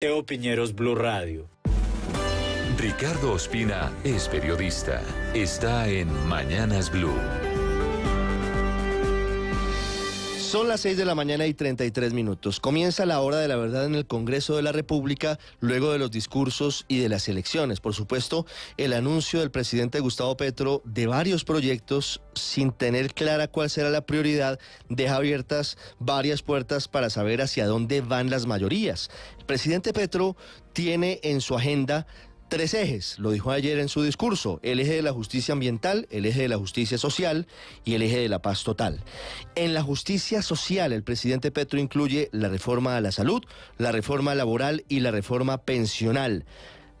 Teo Piñeros Blue Radio. Ricardo Ospina es periodista. Está en Mañanas Blue. Son las 6 de la mañana y 33 minutos. Comienza la hora de la verdad en el Congreso de la República, luego de los discursos y de las elecciones. Por supuesto, el anuncio del presidente Gustavo Petro de varios proyectos sin tener clara cuál será la prioridad deja abiertas varias puertas para saber hacia dónde van las mayorías. El presidente Petro tiene en su agenda tres ejes, lo dijo ayer en su discurso, el eje de la justicia ambiental, el eje de la justicia social y el eje de la paz total. En la justicia social, el presidente Petro incluye la reforma a la salud, la reforma laboral y la reforma pensional.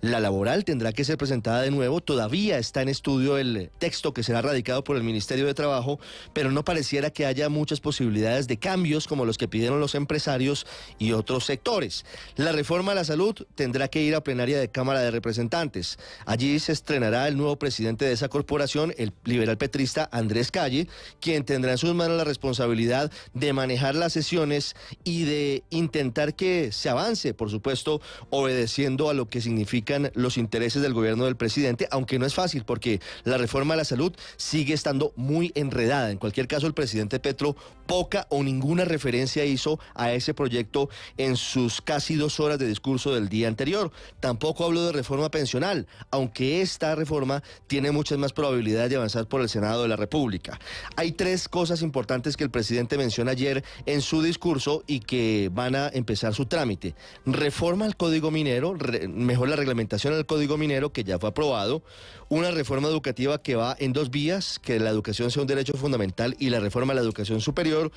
La laboral tendrá que ser presentada de nuevo. Todavía está en estudio el texto que será radicado por el Ministerio de Trabajo, pero no pareciera que haya muchas posibilidades de cambios como los que pidieron los empresarios y otros sectores. La reforma a la salud tendrá que ir a plenaria de Cámara de Representantes. Allí se estrenará el nuevo presidente de esa corporación, el liberal petrista Andrés Calle, quien tendrá en sus manos la responsabilidad de manejar las sesiones y de intentar que se avance, por supuesto, obedeciendo a lo que significa los intereses del gobierno del presidente, aunque no es fácil porque la reforma de la salud sigue estando muy enredada. En cualquier caso, el presidente Petro poca o ninguna referencia hizo a ese proyecto en sus casi dos horas de discurso del día anterior. Tampoco habló de reforma pensional, aunque esta reforma tiene muchas más probabilidades de avanzar por el Senado de la República. Hay tres cosas importantes que el presidente menciona ayer en su discurso y que van a empezar su trámite. Reforma al Código Minero, mejor la reglamentación al Código Minero que ya fue aprobado, una reforma educativa que va en dos vías, que la educación sea un derecho fundamental y la reforma a la educación superior,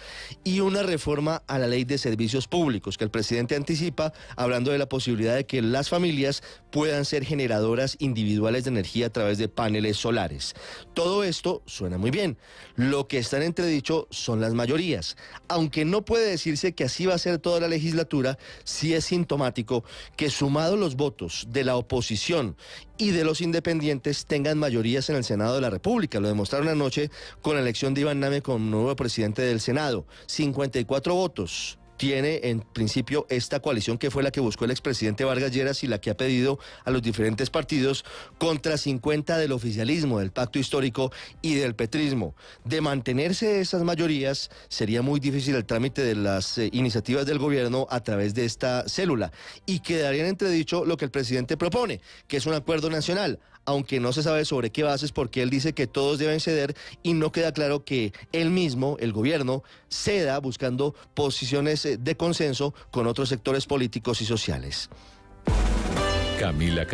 y una reforma a la ley de servicios públicos que el presidente anticipa hablando de la posibilidad de que las familias puedan ser generadoras individuales de energía a través de paneles solares. Todo esto suena muy bien. Lo que están en entredicho son las mayorías. Aunque no puede decirse que así va a ser toda la legislatura, sí es sintomático que sumado los votos de la la oposición y de los independientes tengan mayorías en el Senado de la República. Lo demostraron anoche con la elección de Iván Name como nuevo presidente del Senado. 54 votos tiene en principio esta coalición que fue la que buscó el expresidente Vargas Lleras y la que ha pedido a los diferentes partidos contra 50 del oficialismo, del pacto histórico y del petrismo. De mantenerse esas mayorías, sería muy difícil el trámite de las eh, iniciativas del gobierno a través de esta célula y quedaría en entredicho lo que el presidente propone, que es un acuerdo nacional aunque no se sabe sobre qué bases, porque él dice que todos deben ceder y no queda claro que él mismo, el gobierno, ceda buscando posiciones eh, eh, de consenso con otros sectores políticos y sociales. Camila